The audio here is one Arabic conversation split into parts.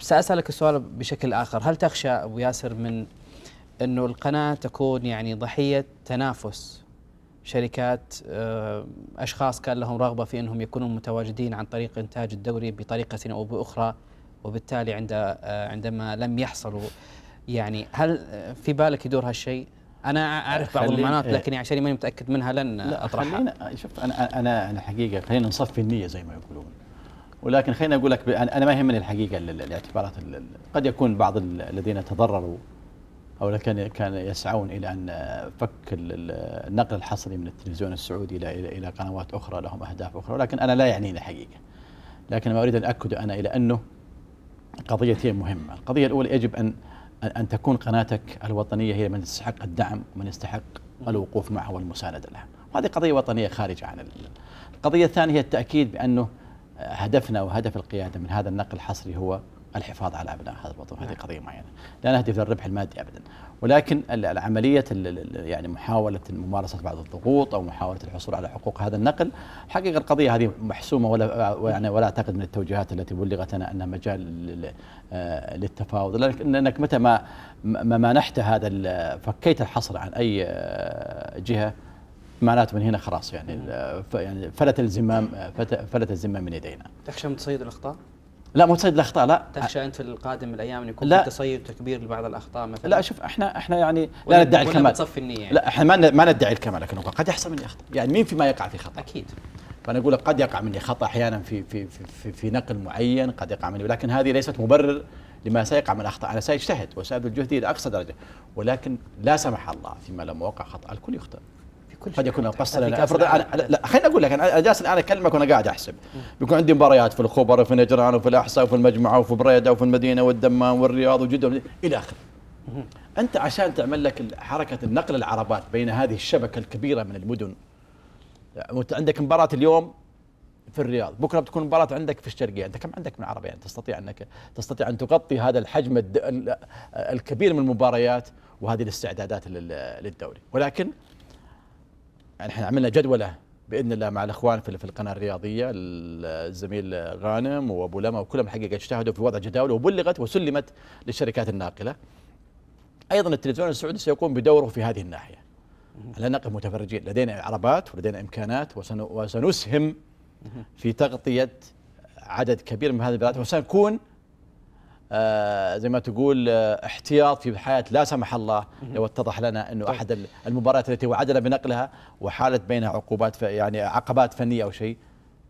سأسألك السؤال بشكل آخر هل تخشى أبو ياسر من أنه القناة تكون يعني ضحية تنافس شركات آه، أشخاص كان لهم رغبة في أنهم يكونوا متواجدين عن طريق إنتاج الدوري بطريقة أو بأخرى وبالتالي عند آه، عندما لم يحصلوا يعني هل في بالك يدور هالشيء؟ انا اعرف بعض المعلومات إيه. لكن يعني عشان ماني متاكد منها لن اطرحها خلينا شوف انا انا انا حقيقه خلينا نصفي النيه زي ما يقولون ولكن خليني اقول لك انا ما يهمني الحقيقه الاعتبارات قد يكون بعض الذين تضرروا او كان كان يسعون الى ان فك النقل الحصري من التلفزيون السعودي الى الى قنوات اخرى لهم اهداف اخرى ولكن انا لا يعنيني الحقيقه لكن ما اريد ان اكد انا الى انه قضيتين مهمه القضيه الاولى يجب ان ان تكون قناتك الوطنيه هي من يستحق الدعم ومن يستحق الوقوف معها والمسانده لها وهذه قضيه وطنيه خارجه عن القضيه الثانيه هي التاكيد بانه هدفنا وهدف القياده من هذا النقل الحصري هو الحفاظ على ابناء هذا الوطن هذه نعم. قضيه معينه لا نهدف للربح المادي ابدا ولكن العمليه يعني محاوله ممارسه بعض الضغوط او محاوله الحصول على حقوق هذا النقل حقيقه القضيه هذه محسومه ولا يعني ولا اعتقد من التوجيهات التي بلغت لنا انها مجال آه، للتفاوض لانك متى ما منحت هذا فكيت الحصر عن اي آه، جهه معناته من هنا خلاص يعني آه، يعني فلت الزمام آه، فلت الزمام من يدينا تخشى من تصيد الاخطاء؟ لا مو تصيد الاخطاء لا تخشى انت في القادم من الايام ان يكون لا. في تصيد وتكبير لبعض الاخطاء مثلا لا شوف احنا احنا يعني لا ندعي الكمال يعني. لا احنا ما ما ندعي الكمال لكن قد يحصل مني اخطاء يعني مين في ما يقع في خطا اكيد فانا اقول لك قد يقع مني خطا احيانا في في في, في, في نقل معين قد يقع مني ولكن هذه ليست مبرر لما سيقع من اخطاء انا ساجتهد وسابذل جهدي الى اقصى درجه ولكن لا سمح الله فيما لم وقع خطا الكل يخطئ قد يكون قصر افرض أنا لا خليني اقول لك انا جالس الان اكلمك وانا قاعد احسب بيكون عندي مباريات في الخبر وفي نجران وفي الاحساء وفي المجمعه وفي بريده وفي المدينه والدمام والرياض وجده الى اخره انت عشان تعمل لك حركه النقل العربات بين هذه الشبكه الكبيره من المدن وانت عندك مباراه اليوم في الرياض بكره بتكون مباراه عندك في الشرقيه انت كم عندك من عربيه يعني تستطيع انك تستطيع ان تغطي هذا الحجم الكبير من المباريات وهذه الاستعدادات للدوري ولكن يعني احنا عملنا جدوله باذن الله مع الاخوان في القناه الرياضيه الزميل غانم وابو لما وكلهم حقيقه اجتهدوا في وضع جداول وبلغت وسلمت للشركات الناقله. ايضا التلفزيون السعودي سيقوم بدوره في هذه الناحيه. لا نقف متفرجين، لدينا عربات ولدينا امكانات وسنسهم في تغطيه عدد كبير من هذه البلاد وسنكون آه، زي ما تقول آه، احتياط في حياه لا سمح الله لو اتضح لنا انه طيب. احد المباريات التي وعدنا بنقلها وحالت بينها عقوبات يعني عقبات فنيه او شيء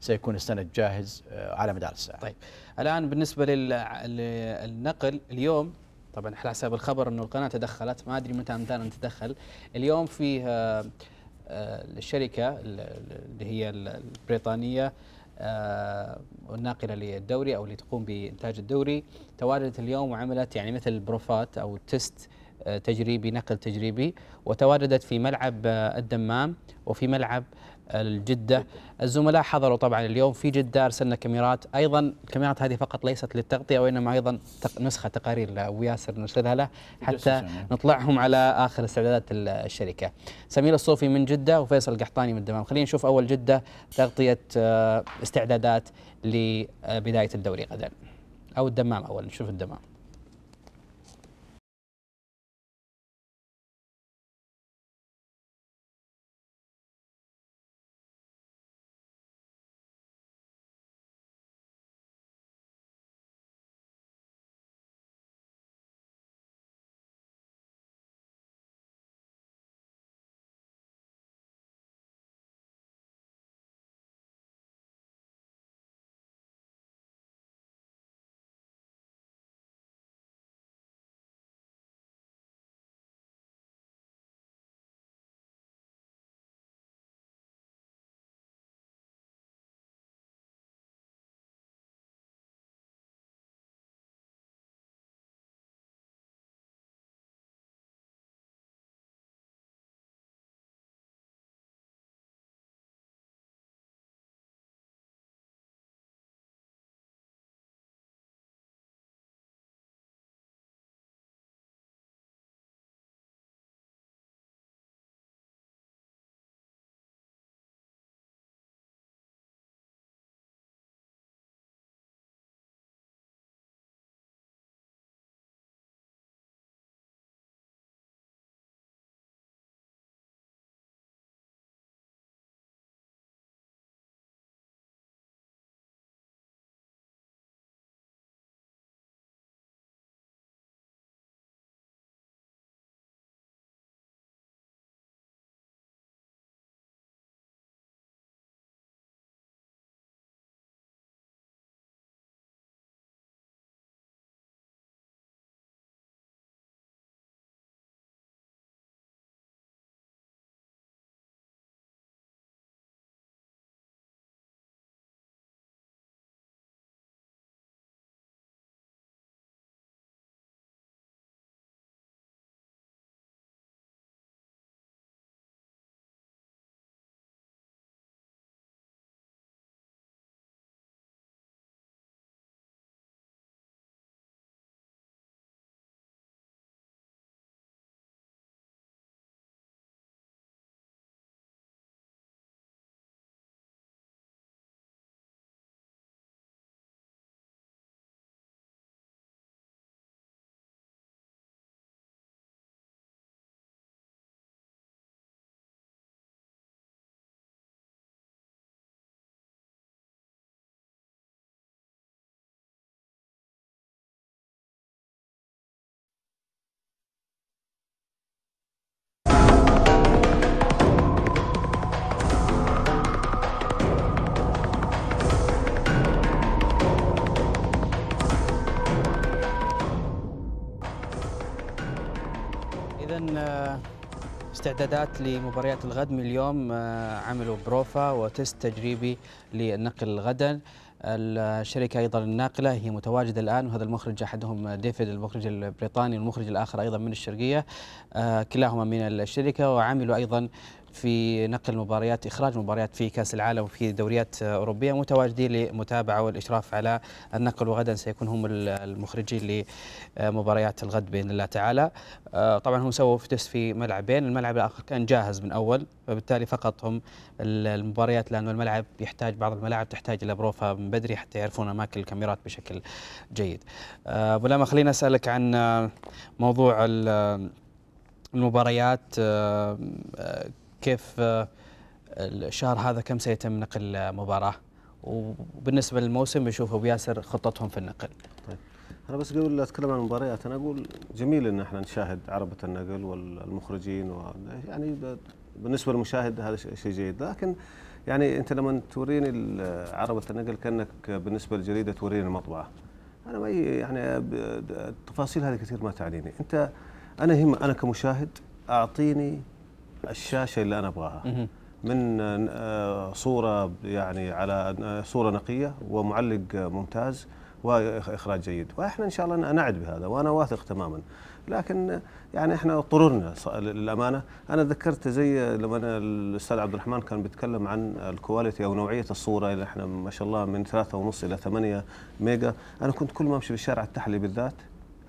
سيكون السند جاهز آه، على مدار الساعه. طيب الان بالنسبه للنقل اليوم طبعا على حسب الخبر انه القناه تدخلت ما ادري متى امتى تدخل اليوم فيه الشركه اللي هي البريطانيه آه، الناقله للدوري او اللي تقوم بانتاج الدوري تواجدت اليوم وعملت يعني مثل بروفات او تيست تجريبي نقل تجريبي وتواجدت في ملعب آه، الدمام وفي ملعب آه، الجدة الزملاء حضروا طبعا اليوم في جدة أرسلنا كاميرات أيضا الكاميرات هذه فقط ليست للتغطية وإنما أيضا نسخة تقارير لأبو ياسر نرسلها له حتى نطلعهم على آخر استعدادات الشركة سمير الصوفي من جدة وفيصل القحطاني من الدمام خلينا نشوف أول جدة تغطية آه، استعدادات لبداية الدوري غدا أو الدمام أول نشوف الدمام الاستعدادات لمباريات الغد من اليوم آه، عملوا بروفا وتست تجريبي للنقل غدا الشركة أيضا الناقلة هي متواجدة الآن وهذا المخرج أحدهم آه، ديفيد المخرج البريطاني والمخرج الآخر أيضا من الشرقية آه، كلاهما من الشركة وعملوا أيضا في نقل مباريات إخراج مباريات في كأس العالم وفي دوريات أوروبية متواجدين لمتابعة والإشراف على النقل وغدا سيكون هم المخرجين لمباريات الغد بإذن الله تعالى آه، طبعا هم سووا تست في ملعبين الملعب الآخر كان جاهز من أول فبالتالي فقط هم المباريات لأنه الملعب يحتاج بعض الملاعب تحتاج إلى بروفا من بدري حتى يعرفون أماكن الكاميرات بشكل جيد آه، أبو لما خلينا أسألك عن آه، موضوع المباريات كيف آه، الشهر هذا كم سيتم نقل مباراه وبالنسبه للموسم بنشوف ابو ياسر خطتهم في النقل. طيب انا بس قبل لا اتكلم عن المباريات انا اقول جميل ان احنا نشاهد عربه النقل والمخرجين و يعني بالنسبه للمشاهد هذا شيء جيد لكن يعني انت لما توريني عربه النقل كانك بالنسبه للجريده توريني المطبعه. انا ما يعني التفاصيل هذه كثير ما تعنيني، انت انا هم انا كمشاهد اعطيني الشاشه اللي انا ابغاها من آه، صوره يعني على آه، صوره نقيه ومعلق ممتاز واخراج جيد واحنا ان شاء الله نعد بهذا وانا واثق تماما لكن يعني احنا طررنا للامانه انا ذكرت زي لما أنا الاستاذ عبد الرحمن كان بيتكلم عن الكواليتي او نوعيه الصوره اللي احنا ما شاء الله من ثلاثة ونص الى 8 ميجا انا كنت كل ما امشي بالشارع التحلي بالذات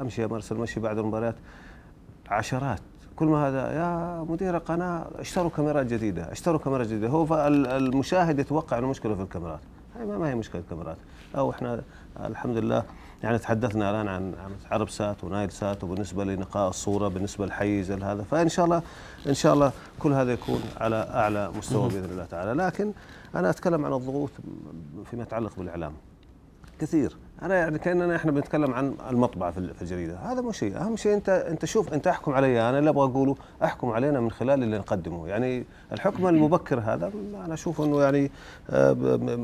امشي امارس المشي بعد المباريات عشرات كل ما هذا يا مدير القناه اشتروا كاميرات جديده اشتروا كاميرات جديده هو المشاهد يتوقع انه مشكله في الكاميرات هاي ما هي مشكله الكاميرات او احنا الحمد لله يعني تحدثنا الان عن عن عرب سات ونايل سات وبالنسبه لنقاء الصوره بالنسبه للحيز هذا فان شاء الله ان شاء الله كل هذا يكون على اعلى مستوى باذن الله تعالى لكن انا اتكلم عن الضغوط فيما يتعلق بالاعلام كثير انا يعني كاننا احنا بنتكلم عن المطبعه في الجريده هذا مو شيء اهم شيء انت انت شوف انت احكم علي انا اللي ابغى اقوله احكم علينا من خلال اللي نقدمه يعني الحكم المبكر هذا انا اشوف انه يعني آه،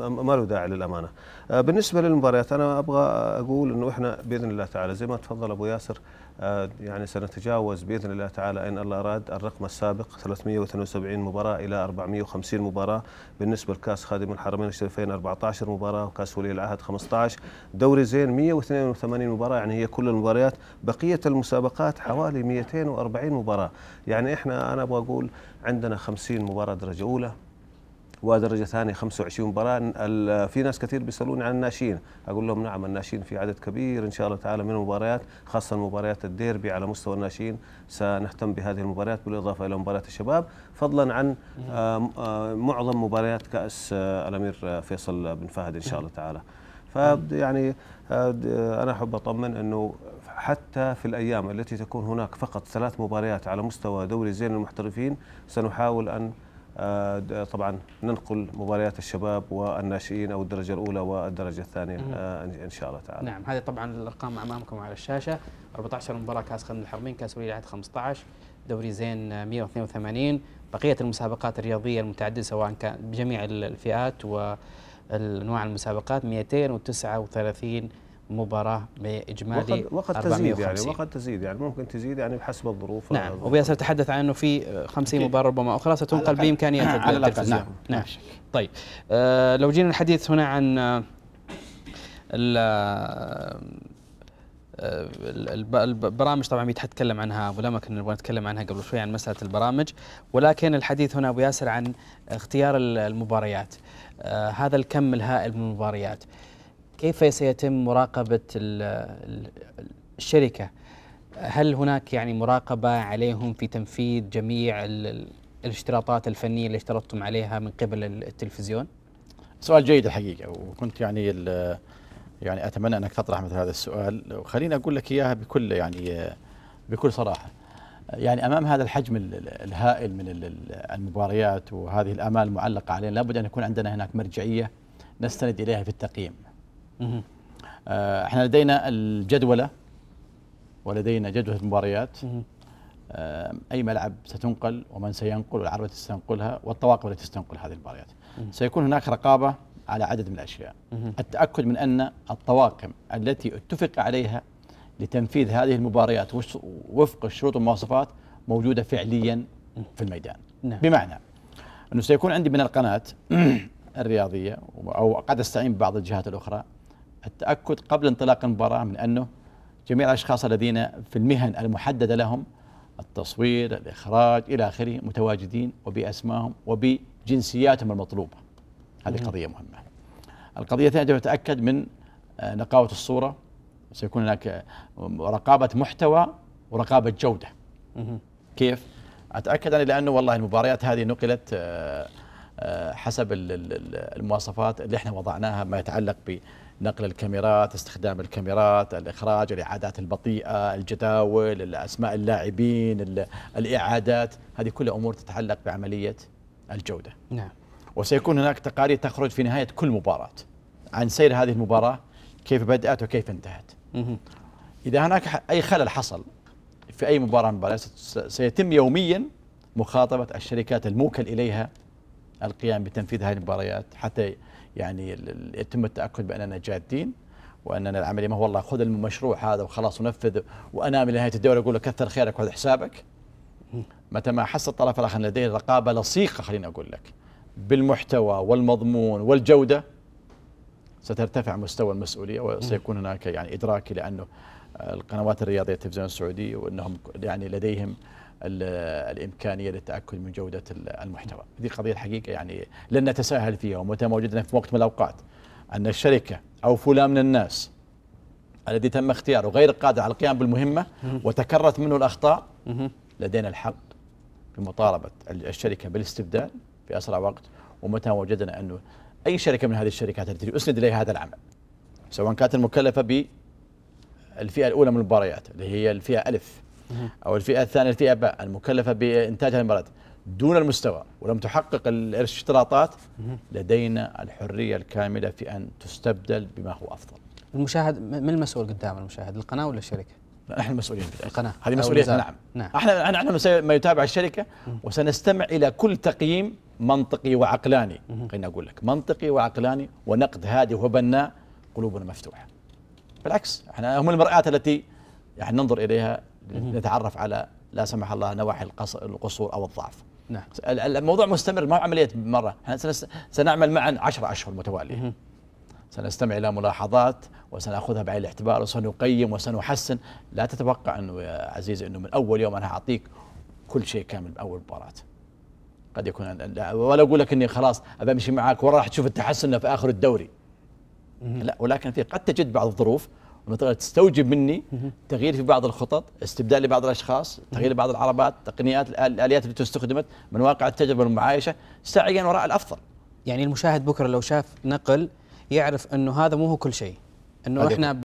ما له داعي للامانه آه، بالنسبه للمباريات انا ابغى اقول انه احنا باذن الله تعالى زي ما تفضل ابو ياسر آه، يعني سنتجاوز باذن الله تعالى ان الله اراد الرقم السابق 372 مباراه الى 450 مباراه بالنسبه لكاس خادم الحرمين الشريفين 14 مباراه وكاس ولي العهد 15 دوري زين 182 مباراه يعني هي كل المباريات بقيه المسابقات حوالي 240 مباراه يعني احنا انا ابغى اقول عندنا 50 مباراه درجه اولى ودرجه ثانيه 25 مباراه في ناس كثير بيسالوني عن الناشئين اقول لهم نعم الناشئين في عدد كبير ان شاء الله تعالى من المباريات خاصه مباريات الديربي على مستوى الناشئين سنهتم بهذه المباريات بالاضافه الى مباريات الشباب فضلا عن معظم مباريات كاس الامير فيصل بن فهد ان شاء الله تعالى ف يعني انا احب اطمن انه حتى في الايام التي تكون هناك فقط ثلاث مباريات على مستوى دوري زين المحترفين سنحاول ان آه، طبعا ننقل مباريات الشباب والناشئين او الدرجه الاولى والدرجه الثانيه آه، ان شاء الله تعالى. نعم هذه طبعا الارقام امامكم على الشاشه 14 مباراه كاس خادم الحرمين كاس ولي العهد 15 دوري زين 182 بقيه المسابقات الرياضيه المتعدده سواء كان بجميع الفئات و انواع المسابقات 239 مباراة بإجمالي وقد, وقد تزيد يعني وقد تزيد يعني ممكن تزيد يعني بحسب الظروف نعم وبيا تحدث عن أنه في 50 مباراة ربما أخرى ستنقل بإمكانية التلفزيون نعم. نعم طيب آه لو جينا الحديث هنا عن آه، آه، ال البرامج طبعا بيتكلم عنها ابو لمك نبغى نتكلم عنها قبل شوي عن مساله البرامج ولكن الحديث هنا ابو ياسر عن اختيار المباريات آه، هذا الكم الهائل من المباريات كيف سيتم مراقبة الشركة هل هناك يعني مراقبة عليهم في تنفيذ جميع الاشتراطات الفنية اللي اشترطتم عليها من قبل التلفزيون سؤال جيد الحقيقة وكنت يعني يعني أتمنى أنك تطرح مثل هذا السؤال وخليني أقول لك إياها بكل يعني بكل صراحة يعني امام هذا الحجم الهائل من المباريات وهذه الامال المعلقه علينا لابد ان يكون عندنا هناك مرجعيه نستند اليها في التقييم آه، احنا لدينا الجدوله ولدينا جدوله المباريات آه، اي ملعب ستنقل ومن سينقل والعربه ستنقلها والطواقم التي تستنقل هذه المباريات سيكون هناك رقابه على عدد من الاشياء التاكد من ان الطواقم التي اتفق عليها لتنفيذ هذه المباريات وفق الشروط والمواصفات موجوده فعليا في الميدان نعم. بمعنى انه سيكون عندي من القناه الرياضيه او قد استعين ببعض الجهات الاخرى التأكد قبل انطلاق المباراة من أنه جميع الأشخاص الذين في المهن المحددة لهم التصوير الإخراج إلى آخره متواجدين وبأسمائهم وبجنسياتهم المطلوبة هذه نعم. قضية مهمة القضية الثانية تتاكد من آه، نقاوة الصورة سيكون هناك آه، رقابة محتوى ورقابة جودة كيف؟ أتأكد أنا يعني لأنه والله المباريات هذه نقلت آه، حسب المواصفات اللي احنا وضعناها ما يتعلق ب نقل الكاميرات استخدام الكاميرات الإخراج الإعادات البطيئة الجداول أسماء اللاعبين الإعادات هذه كلها أمور تتعلق بعملية الجودة نعم وسيكون هناك تقارير تخرج في نهاية كل مباراة عن سير هذه المباراة كيف بدأت وكيف انتهت مه. إذا هناك أي خلل حصل في أي مباراة مباراة سيتم يوميا مخاطبة الشركات الموكل إليها القيام بتنفيذ هذه المباريات حتى يعني يتم التاكد باننا جادين واننا العمليه ما هو والله خذ المشروع هذا وخلاص ونفذ وانا من نهايه الدوره اقول له كثر خيرك وهذا حسابك متى ما حس الطرف الاخر لديه رقابه لصيقه خليني اقول لك بالمحتوى والمضمون والجوده سترتفع مستوى المسؤوليه وسيكون هناك يعني ادراك لانه القنوات الرياضيه التلفزيون السعودي وانهم يعني لديهم الامكانيه للتاكد من جوده المحتوى. هذه قضيه الحقيقه يعني لن نتساهل فيها ومتى ما وجدنا في وقت من الاوقات ان الشركه او فلان من الناس الذي تم اختياره غير قادر على القيام بالمهمه وتكررت منه الاخطاء لدينا الحق بمطالبه الشركه بالاستبدال في اسرع وقت ومتى وجدنا انه اي شركه من هذه الشركات التي اسند اليها هذا العمل سواء كانت المكلفه بالفئه الاولى من المباريات اللي هي الفئه الف أو الفئة الثانية الفئة المكلفة بإنتاج هذه المباريات دون المستوى ولم تحقق الاشتراطات لدينا الحرية الكاملة في أن تستبدل بما هو أفضل المشاهد من المسؤول قدام المشاهد القناة ولا الشركة؟ نحن المسؤولين في القناة هذه مسؤوليتنا نعم. نعم احنا احنا ما يتابع الشركة وسنستمع إلى كل تقييم منطقي وعقلاني خليني أقول لك منطقي وعقلاني ونقد هادئ وبناء قلوبنا مفتوحة بالعكس احنا هم المرآة التي يعني ننظر إليها نتعرف على لا سمح الله نواحي القصور او الضعف نعم الموضوع مستمر ما هو عمليه مره سنعمل معا عشر اشهر متواليه سنستمع الى ملاحظات وسناخذها بعين الاعتبار وسنقيم وسنحسن لا تتوقع انه يا عزيزي انه من اول يوم انا اعطيك كل شيء كامل من اول مباراه قد يكون ولا اقول لك اني خلاص بمشي معك وراح تشوف التحسن في اخر الدوري لا ولكن في قد تجد بعض الظروف بطريقه تستوجب مني تغيير في بعض الخطط، استبدال لبعض الاشخاص، تغيير بعض العربات، التقنيات، الاليات التي استخدمت من واقع التجربه والمعايشه، سعيا وراء الافضل. يعني المشاهد بكره لو شاف نقل يعرف انه هذا مو هو كل شيء. انه احنا